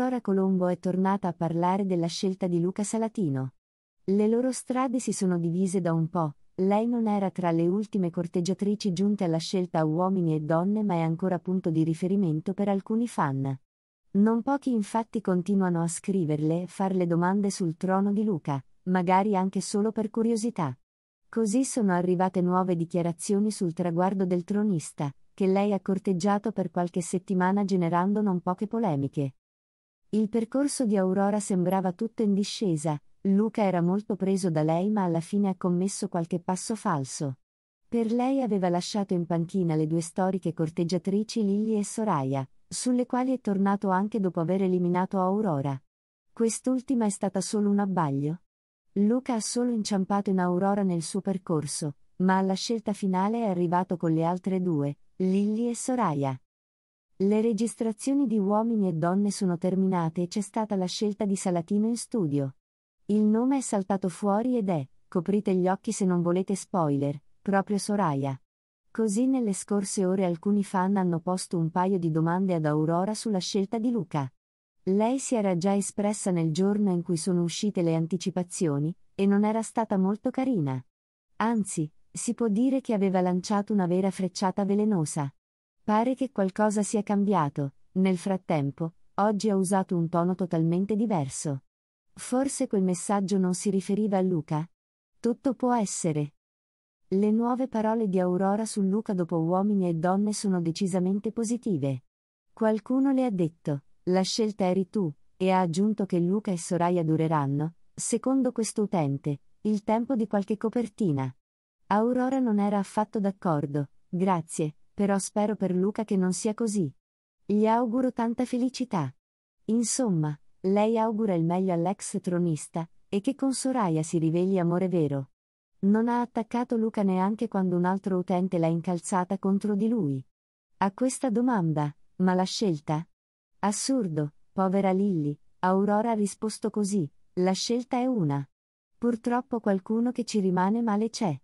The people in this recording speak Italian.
Aurora Colombo è tornata a parlare della scelta di Luca Salatino. Le loro strade si sono divise da un po', lei non era tra le ultime corteggiatrici giunte alla scelta uomini e donne ma è ancora punto di riferimento per alcuni fan. Non pochi infatti continuano a scriverle e farle domande sul trono di Luca, magari anche solo per curiosità. Così sono arrivate nuove dichiarazioni sul traguardo del tronista, che lei ha corteggiato per qualche settimana generando non poche polemiche. Il percorso di Aurora sembrava tutto in discesa, Luca era molto preso da lei ma alla fine ha commesso qualche passo falso. Per lei aveva lasciato in panchina le due storiche corteggiatrici Lily e Soraya, sulle quali è tornato anche dopo aver eliminato Aurora. Quest'ultima è stata solo un abbaglio. Luca ha solo inciampato in Aurora nel suo percorso, ma alla scelta finale è arrivato con le altre due, Lily e Soraya. Le registrazioni di uomini e donne sono terminate e c'è stata la scelta di Salatino in studio. Il nome è saltato fuori ed è, coprite gli occhi se non volete spoiler, proprio Soraya. Così nelle scorse ore alcuni fan hanno posto un paio di domande ad Aurora sulla scelta di Luca. Lei si era già espressa nel giorno in cui sono uscite le anticipazioni, e non era stata molto carina. Anzi, si può dire che aveva lanciato una vera frecciata velenosa. Pare che qualcosa sia cambiato, nel frattempo, oggi ha usato un tono totalmente diverso. Forse quel messaggio non si riferiva a Luca? Tutto può essere. Le nuove parole di Aurora su Luca dopo uomini e donne sono decisamente positive. Qualcuno le ha detto, la scelta eri tu, e ha aggiunto che Luca e Soraya dureranno, secondo questo utente, il tempo di qualche copertina. Aurora non era affatto d'accordo, grazie, però spero per Luca che non sia così. Gli auguro tanta felicità. Insomma, lei augura il meglio all'ex tronista, e che con Soraya si riveli amore vero. Non ha attaccato Luca neanche quando un altro utente l'ha incalzata contro di lui. A questa domanda, ma la scelta? Assurdo, povera Lilli, Aurora ha risposto così, la scelta è una. Purtroppo qualcuno che ci rimane male c'è.